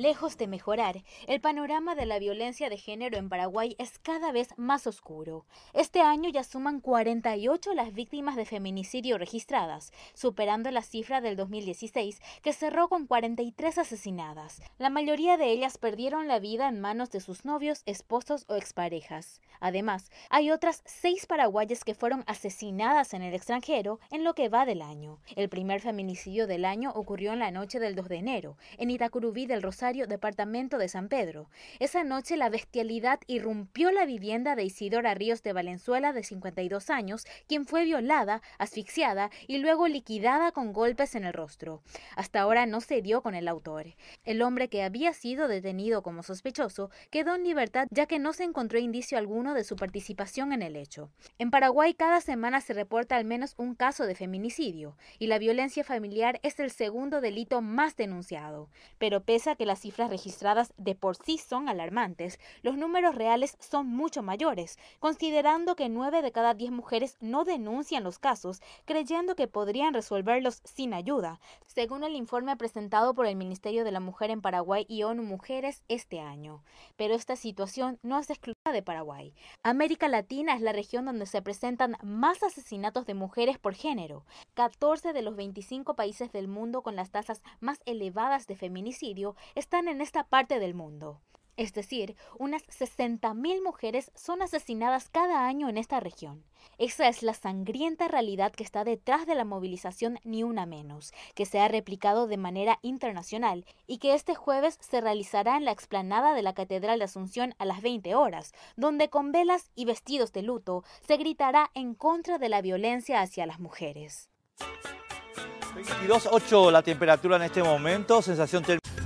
Lejos de mejorar, el panorama de la violencia de género en Paraguay es cada vez más oscuro. Este año ya suman 48 las víctimas de feminicidio registradas, superando la cifra del 2016 que cerró con 43 asesinadas. La mayoría de ellas perdieron la vida en manos de sus novios, esposos o exparejas. Además, hay otras seis paraguayas que fueron asesinadas en el extranjero en lo que va del año. El primer feminicidio del año ocurrió en la noche del 2 de enero, en Itacurubí del Rosario departamento de San Pedro. Esa noche la bestialidad irrumpió la vivienda de Isidora Ríos de Valenzuela de 52 años, quien fue violada, asfixiada y luego liquidada con golpes en el rostro. Hasta ahora no se dio con el autor. El hombre que había sido detenido como sospechoso quedó en libertad ya que no se encontró indicio alguno de su participación en el hecho. En Paraguay cada semana se reporta al menos un caso de feminicidio y la violencia familiar es el segundo delito más denunciado. Pero pese a que las cifras registradas de por sí son alarmantes, los números reales son mucho mayores, considerando que 9 de cada 10 mujeres no denuncian los casos, creyendo que podrían resolverlos sin ayuda según el informe presentado por el Ministerio de la Mujer en Paraguay y ONU Mujeres este año. Pero esta situación no es exclusiva de Paraguay. América Latina es la región donde se presentan más asesinatos de mujeres por género. 14 de los 25 países del mundo con las tasas más elevadas de feminicidio están en esta parte del mundo. Es decir, unas 60.000 mujeres son asesinadas cada año en esta región. Esa es la sangrienta realidad que está detrás de la movilización Ni Una Menos, que se ha replicado de manera internacional y que este jueves se realizará en la explanada de la Catedral de Asunción a las 20 horas, donde con velas y vestidos de luto se gritará en contra de la violencia hacia las mujeres. 22.8 la temperatura en este momento, sensación térmica.